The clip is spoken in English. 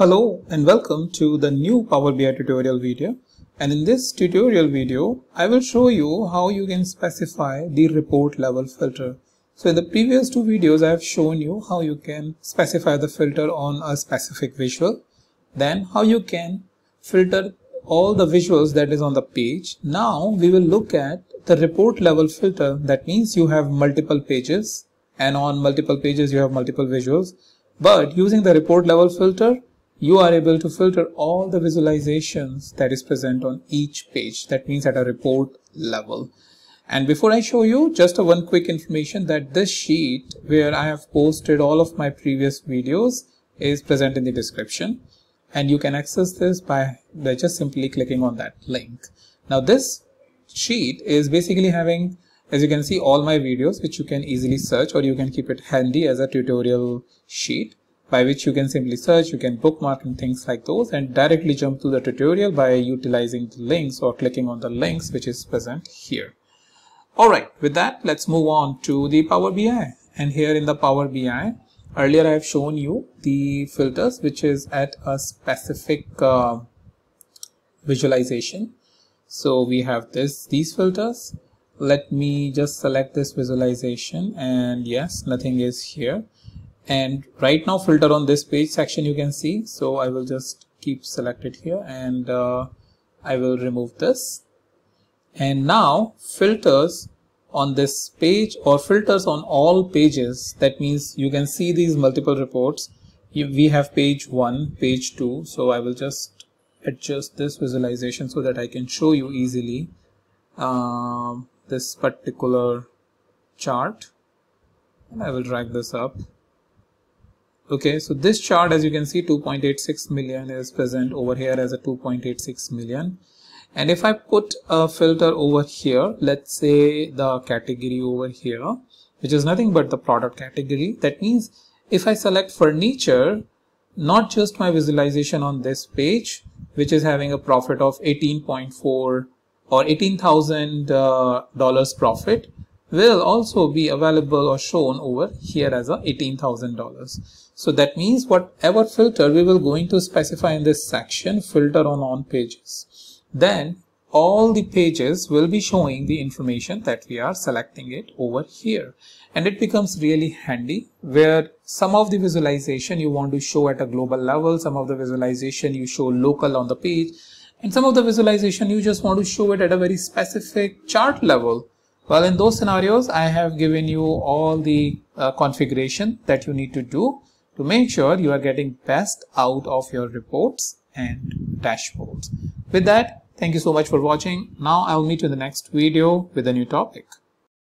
Hello and welcome to the new Power BI tutorial video and in this tutorial video I will show you how you can specify the report level filter. So in the previous two videos I have shown you how you can specify the filter on a specific visual then how you can filter all the visuals that is on the page. Now we will look at the report level filter that means you have multiple pages and on multiple pages you have multiple visuals but using the report level filter you are able to filter all the visualizations that is present on each page. That means at a report level. And before I show you, just a one quick information that this sheet where I have posted all of my previous videos is present in the description. And you can access this by, by just simply clicking on that link. Now this sheet is basically having, as you can see, all my videos, which you can easily search or you can keep it handy as a tutorial sheet by which you can simply search, you can bookmark and things like those and directly jump to the tutorial by utilizing the links or clicking on the links which is present here. Alright, with that, let's move on to the Power BI. And here in the Power BI, earlier I have shown you the filters which is at a specific uh, visualization. So we have this these filters. Let me just select this visualization and yes, nothing is here and right now filter on this page section you can see so I will just keep selected here and uh, I will remove this and now filters on this page or filters on all pages that means you can see these multiple reports we have page 1 page 2 so I will just adjust this visualization so that I can show you easily uh, this particular chart and I will drag this up okay so this chart as you can see 2.86 million is present over here as a 2.86 million and if I put a filter over here let's say the category over here which is nothing but the product category that means if I select furniture not just my visualization on this page which is having a profit of 18.4 or $18,000 uh, profit will also be available or shown over here as a $18,000. So that means whatever filter we will going to specify in this section filter on on pages. Then all the pages will be showing the information that we are selecting it over here and it becomes really handy where some of the visualization you want to show at a global level some of the visualization you show local on the page and some of the visualization you just want to show it at a very specific chart level well, in those scenarios, I have given you all the uh, configuration that you need to do to make sure you are getting best out of your reports and dashboards. With that, thank you so much for watching. Now I will meet you in the next video with a new topic.